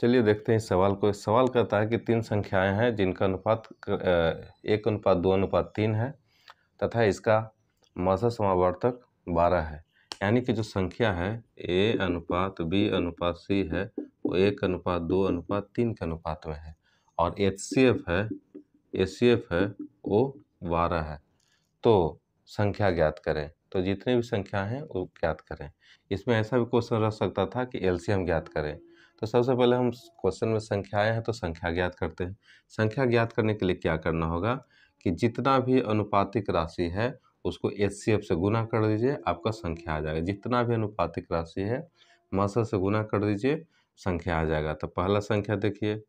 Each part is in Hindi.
चलिए देखते हैं इस सवाल को इस सवाल कहता है कि तीन संख्याएं हैं जिनका अनुपात एक अनुपात दो अनुपात तीन है तथा इसका मसा समावर्तक बारह है यानी कि जो संख्या है ए अनुपात बी अनुपात सी है वो एक अनुपात दो अनुपात तीन के अनुपात में है और एच सी एफ है ए सी एफ है वो बारह है तो संख्या ज्ञात करें तो जितने भी संख्या हैं वो ज्ञात करें इसमें ऐसा भी क्वेश्चन रह सकता था कि एम ज्ञात करें तो सबसे पहले हम क्वेश्चन में संख्याएं हैं तो संख्या ज्ञात करते हैं संख्या ज्ञात करने के लिए क्या करना होगा कि जितना भी अनुपातिक राशि है उसको एच से गुना कर दीजिए आपका संख्या आ जाएगा जितना भी अनुपातिक राशि है मसल से गुना कर दीजिए संख्या आ जाएगा तो पहला संख्या देखिए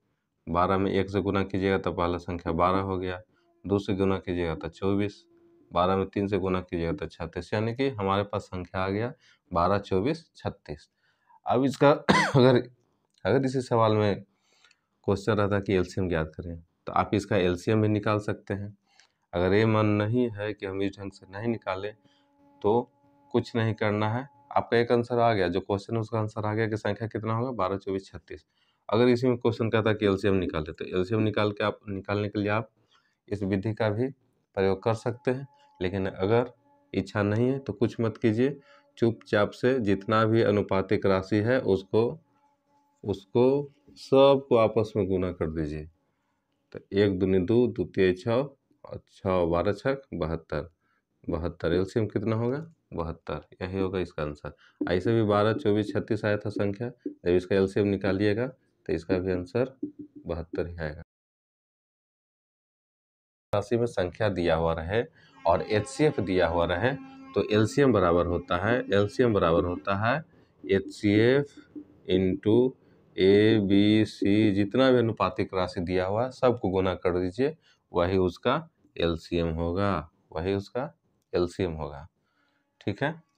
बारह में एक से गुना कीजिएगा तो पहला संख्या बारह हो गया दो से गुना कीजिएगा तो चौबीस बारह में तीन से गुना कीजिएगा तो छत्तीस यानी कि हमारे पास संख्या आ गया बारह चौबीस छत्तीस अब इसका अगर अगर इसी सवाल में क्वेश्चन रहता कि एलसीएम ज्ञात करें तो आप इसका एलसीएम भी निकाल सकते हैं अगर ये मन नहीं है कि हम इस ढंग से नहीं निकालें तो कुछ नहीं करना है आपका एक आंसर आ गया जो क्वेश्चन है उसका आंसर आ गया कि संख्या कितना होगा बारह चौबीस छत्तीस अगर इसी में क्वेश्चन कहता कि एलसीएम निकाले तो एलसीएम निकाल के आप निकालने के लिए आप इस विधि का भी प्रयोग कर सकते हैं लेकिन अगर इच्छा नहीं है तो कुछ मत कीजिए चुपचाप से जितना भी अनुपातिक राशि है उसको उसको सबको आपस में गुना कर दीजिए तो एक दूनी दो दु, द्वितीय छः और छः बारह छः बहत्तर बहत्तर एलसीएम कितना होगा बहत्तर यही होगा इसका आंसर ऐसे भी बारह चौबीस छत्तीस आया था संख्या जब इसका एलसीएम निकालिएगा तो इसका भी आंसर बहत्तर ही आएगा राशि में संख्या दिया हुआ रहे और एच दिया हुआ रहे तो एल बराबर होता है एल बराबर होता है H C F into A B C जितना भी अनुपातिक राशि दिया हुआ है सबको गुना कर दीजिए वही उसका एलसीएम होगा वही उसका एलसीएम होगा ठीक है